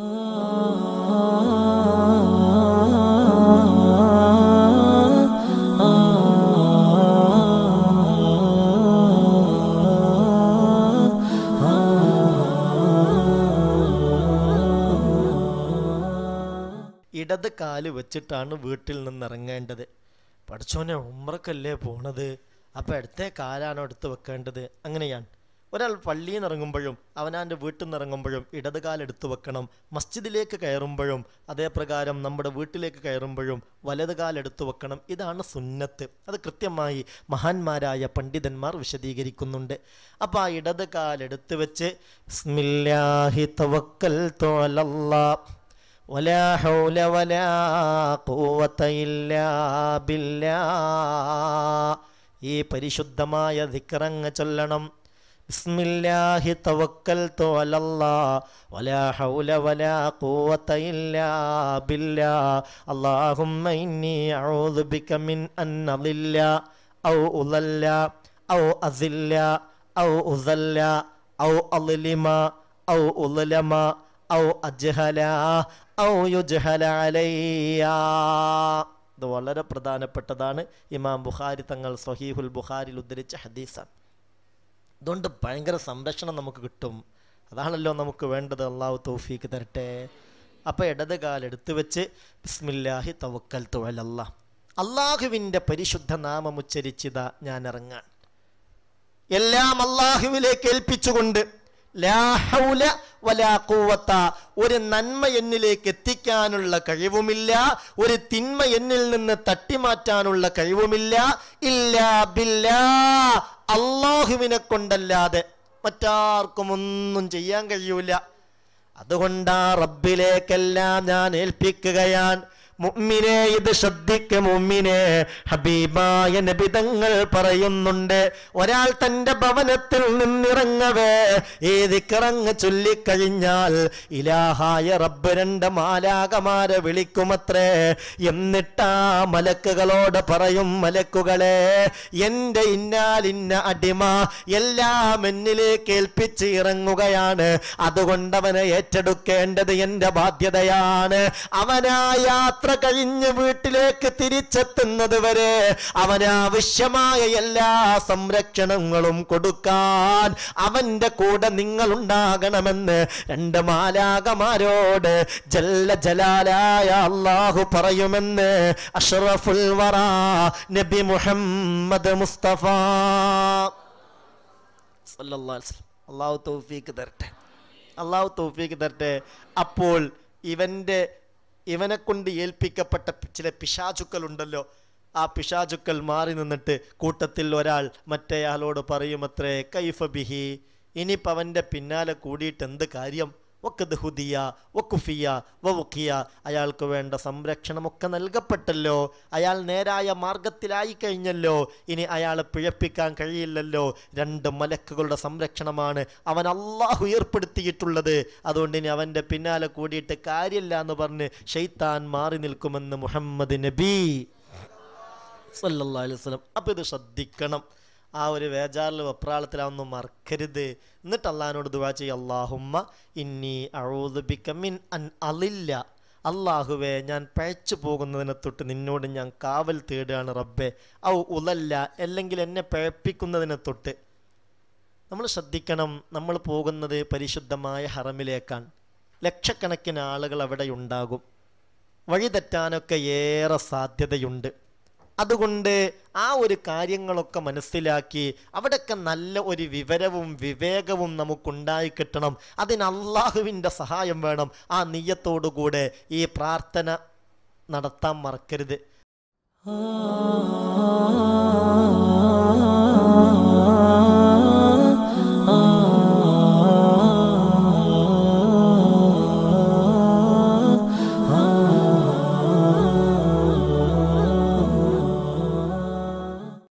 ഇടത് കാല് വെച്ചിട്ടാണ് വീട്ടിൽ നിന്ന് ഇറങ്ങേണ്ടത് പഠിച്ചോനെ ഉമ്രക്കല്ലേ പോണത് അപ്പൊ എടുത്തേ കാലാണോ എടുത്ത് വെക്കേണ്ടത് അങ്ങനെയാണ് ഒരാൾ പള്ളിയിൽ ഇറങ്ങുമ്പോഴും അവനാൻ്റെ വീട്ടിൽ ഇറങ്ങുമ്പോഴും ഇടത് കാലെടുത്തു വെക്കണം മസ്ജിദിലേക്ക് കയറുമ്പോഴും അതേപ്രകാരം നമ്മുടെ വീട്ടിലേക്ക് കയറുമ്പോഴും വലത് കാലെടുത്തു വെക്കണം ഇതാണ് സുന്നത്ത് അത് കൃത്യമായി മഹാന്മാരായ പണ്ഡിതന്മാർ വിശദീകരിക്കുന്നുണ്ട് അപ്പോൾ ആ ഇടത് കാലെടുത്ത് വെച്ച് തവക്കൽ തോലല്ലാ ഈ പരിശുദ്ധമായ ധിക്കറങ്ങ് ചൊല്ലണം بسم الله توكلت على الله ولا حول ولا قوة إلا بالله اللهم إني أعوذ بك من أن أضل أو أضل أو أذل أو أذل أو أظلم أو أظلم أو أجهل أو يجهل علي ഇത് വളരെ പ്രധാനപ്പെട്ടതാണ് ഇമാം ബുഖാരി തങ്ങൾ സൊഹീഹുൽ ബുഖാരിൽ ഉദ്ധരിച്ച ഹദീസാണ് അതുകൊണ്ട് ഭയങ്കര സംരക്ഷണം നമുക്ക് കിട്ടും അതാണല്ലോ നമുക്ക് വേണ്ടത് അള്ളാഹു തൗഫീക്ക് തരട്ടെ അപ്പോൾ ഇടത് കാലെടുത്ത് വെച്ച് ബിസ്മില്ലാഹി തവക്കൽ തുഴലല്ല അള്ളാഹുവിൻ്റെ പരിശുദ്ധ നാമം ഞാൻ ഇറങ്ങാൻ എല്ലാം അള്ളാഹുവിലേക്ക് ഏൽപ്പിച്ചുകൊണ്ട് ഒരു നന്മ എന്നിലേക്ക് എത്തിക്കാനുള്ള കഴിവുമില്ല ഒരു തിന്മ എന്നിൽ നിന്ന് തട്ടിമാറ്റാനുള്ള കഴിവുമില്ല ഇല്ലാ ബില്ലാ അള്ളാഹുവിനെ കൊണ്ടല്ലാതെ മറ്റാർക്കും ഒന്നും ചെയ്യാൻ കഴിയൂല അതുകൊണ്ടാ റബ്ബിലേക്കെല്ലാം ഞാൻ ഏൽപ്പിക്കുകയാണ് മുമ്മിനെ ഇത് ശ്രദ്ധിക്ക മുമ്മിനെ ഹബീബായ നബിതങ്ങൾ പറയുന്നുണ്ട് ഒരാൾ തൻ്റെ ഭവനത്തിൽ നിന്നിറങ്ങവേ കിറങ്ങ് ചൊല്ലിക്കഴിഞ്ഞാൽ ഇലാഹായ റബ്ബ് രണ്ട് മാലാകമാരെ വിളിക്കുമത്രേ എന്നിട്ടാ മലക്കുകളോട് പറയും മലക്കുകളെ എൻ്റെ ഇന്നാലിന്ന അടിമ എല്ലാം എന്നിലേക്ക് ഏൽപ്പിച്ച് ഇറങ്ങുകയാണ് അതുകൊണ്ടവനെ ഏറ്റെടുക്കേണ്ടത് എൻ്റെ ബാധ്യതയാണ് അവനായാത്ത യാത്ര കഴിഞ്ഞ് വീട്ടിലേക്ക് തിരിച്ചെത്തുന്നത് വരെ അവനാവശ്യമായ എല്ലാ സംരക്ഷണങ്ങളും കൊടുക്കാൻ അവന്റെ കൂടെ നിങ്ങൾ ഉണ്ടാകണമെന്ന് രണ്ട് മാലാകമാരോട് ജല്ല ജലാലായ അള്ളാഹു പറയുമെന്ന് അഷറഫുൽ വറ നബി മുഹമ്മദ് മുസ്തഫ അള്ളാഹു തോഫീക്ക് തരട്ടെ അള്ളാഹു തോഫീക്ക് തരട്ടെ അപ്പോൾ ഇവൻ്റെ ഇവനെ കൊണ്ട് ഏൽപ്പിക്കപ്പെട്ട ചില പിശാചുക്കളുണ്ടല്ലോ ആ പിശാചുക്കൾ മാറി നിന്നിട്ട് കൂട്ടത്തിൽ ഒരാൾ മറ്റേയാളോട് പറയുമത്രേ കൈഫ ബിഹി ഇനിയിപ്പവൻ്റെ പിന്നാലെ കൂടിയിട്ട് എന്ത് കാര്യം ഒക്കത് ഹുദിയ ഒക്കുഫിയ വവുക്കിയ അയാൾക്ക് വേണ്ട സംരക്ഷണമൊക്കെ നൽകപ്പെട്ടല്ലോ അയാൾ നേരായ മാർഗത്തിലായി കഴിഞ്ഞല്ലോ ഇനി അയാളെ പിഴപ്പിക്കാൻ കഴിയില്ലല്ലോ രണ്ട് മലക്കുകളുടെ സംരക്ഷണമാണ് അവൻ അള്ളാഹു ഏർപ്പെടുത്തിയിട്ടുള്ളത് അതുകൊണ്ട് ഇനി അവൻ്റെ പിന്നാലെ കൂടിയിട്ട് കാര്യമില്ല എന്ന് പറഞ്ഞ് ഷെയ്ത്താൻ മാറി നിൽക്കുമെന്ന് മുഹമ്മദ് നബി സല്ലല്ലാ അലൈഹി വസല്ലം അപ്പോൾ ഇത് ശ്രദ്ധിക്കണം ആ ഒരു വേജാറിൽ വെപ്രാളത്തിൽ അതൊന്നും മറക്കരുത് എന്നിട്ട് അള്ളാഹിനോട് ദുവാ ചെയ്യുക അള്ളാഹുമ്മ ഇന്നി അഴോദിപ്പിക്ക മിൻ അൻ അലില്ല അള്ളാഹുവെ ഞാൻ പഴച്ചു പോകുന്നതിനെ തൊട്ട് നിന്നോട് ഞാൻ കാവൽ തേടുകയാണ് റബ്ബെ ഔ ഉലല്ല അല്ലെങ്കിൽ എന്നെ പഴപ്പിക്കുന്നതിനെ തൊട്ട് നമ്മൾ ശ്രദ്ധിക്കണം നമ്മൾ പോകുന്നത് പരിശുദ്ധമായ ഹറമിലേക്കാണ് ലക്ഷക്കണക്കിന് ആളുകൾ അവിടെ ഉണ്ടാകും വഴിതെറ്റാനൊക്കെ ഏറെ സാധ്യതയുണ്ട് അതുകൊണ്ട് ആ ഒരു കാര്യങ്ങളൊക്കെ മനസ്സിലാക്കി അവിടെയൊക്കെ നല്ല ഒരു വിവരവും വിവേകവും നമുക്കുണ്ടായി കിട്ടണം അതിന് അള്ളാഹുവിൻ്റെ സഹായം വേണം ആ നീയത്തോടുകൂടെ ഈ പ്രാർത്ഥന നടത്താൻ മറക്കരുത് ആ